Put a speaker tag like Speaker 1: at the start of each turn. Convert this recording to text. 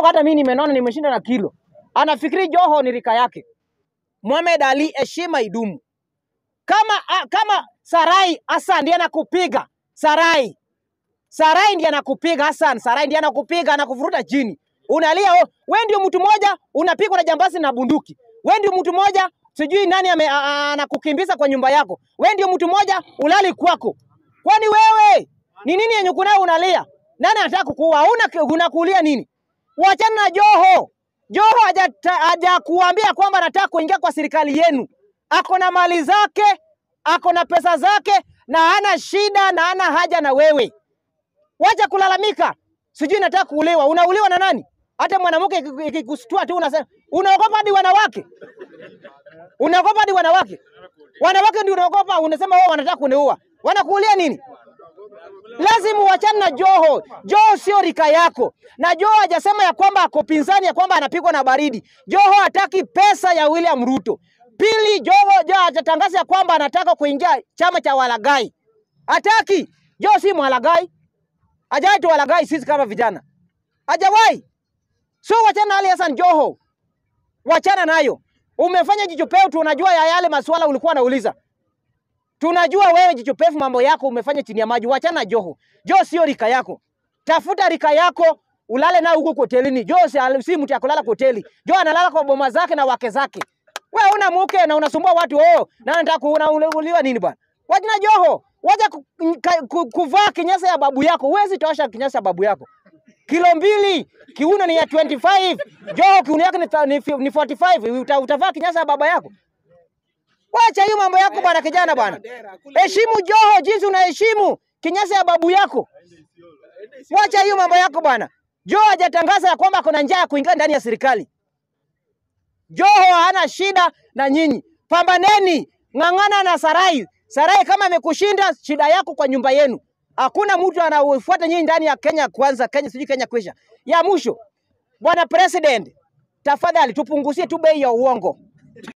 Speaker 1: Joho hata mimi nimenona, nimeshinda na kilo. Anafikiri Joho ni rika yake. Mohamed Ali, heshima idumu. Kama, a, kama Sarai Hassan ndiye anakupiga Sarai, Sarai ndiye anakupiga Hassan, Sarai ndiye anakupiga na kuvuruta chini, unalia oh, Wewe ndio mtu mmoja unapigwa na jambazi na bunduki, wewe ndio mtu mmoja sijui nani anakukimbiza kwa nyumba yako, wewe ndio mtu mmoja ulali kwako. Kwani wewe ni nini yenye kunayo unalia? Nani anataka kukuua? Una unakuulia nini? Wachana na Joho. Joho hajakuambia kwamba anataka kuingia kwa serikali yenu. Ako na mali zake, ako na pesa zake, na hana shida na hana haja na wewe. Wacha kulalamika, sijui nataka kuuliwa. Unauliwa na nani? Hata mwanamke ikikustua tu unasema unaogopa hadi wanawake, unaogopa hadi wanawake. Wanawake ndio unaogopa, unasema wao oh, wanataka kuniua. Wanakuulia nini? lazima uachane na Joho. Joho sio rika yako, na Joho hajasema ya kwamba ako pinzani, ya kwamba anapigwa na baridi. Joho hataki pesa ya William Ruto. Pili, Joho atatangaza ya kwamba anataka kuingia chama cha walagai. Hataki. Joho si mwalagai, hajawahi walagai, sisi kama vijana, hajawahi. So wachana na Ali Hassan Joho, wachana nayo. Umefanya jicho peo tu, unajua ya yale masuala ulikuwa unauliza. Tunajua wewe jicho pevu, mambo yako umefanya chini ya maji. Wachana Joho. Joho sio rika yako, tafuta rika yako ulale nao huko hotelini. Joho si mtu ya kulala hoteli. Joho analala kwa boma zake na wake zake. Wewe una mke na unasumbua watu oh, na nataka kuona uliwa nini bwana? Wajina Joho, wacha kuvaa kinyasa ya babu yako. Huwezi tosha kinyasa ya babu yako kilo mbili, kiuno ni ya 25, Joho kiuno yake ni 45, utavaa kinyasa ya baba yako? Wacha hiyo mambo yako bwana, kijana bwana, heshimu Joho jinsi unaheshimu kinyasa ya babu yako. Wacha hiyo mambo yako bwana. Joho hajatangaza ya kwamba kuna njaa ya kuingia ndani ya serikali. Joho hana shida na nyinyi, pambaneni, ng'ang'ana na Sarai. Sarai kama amekushinda, shida yako kwa nyumba yenu. Hakuna mtu anaofuata nyinyi ndani ya Kenya kwanza, Kenya sijui Kenya kwisha. Ya mwisho, bwana president, tafadhali tupunguzie tu bei ya uongo.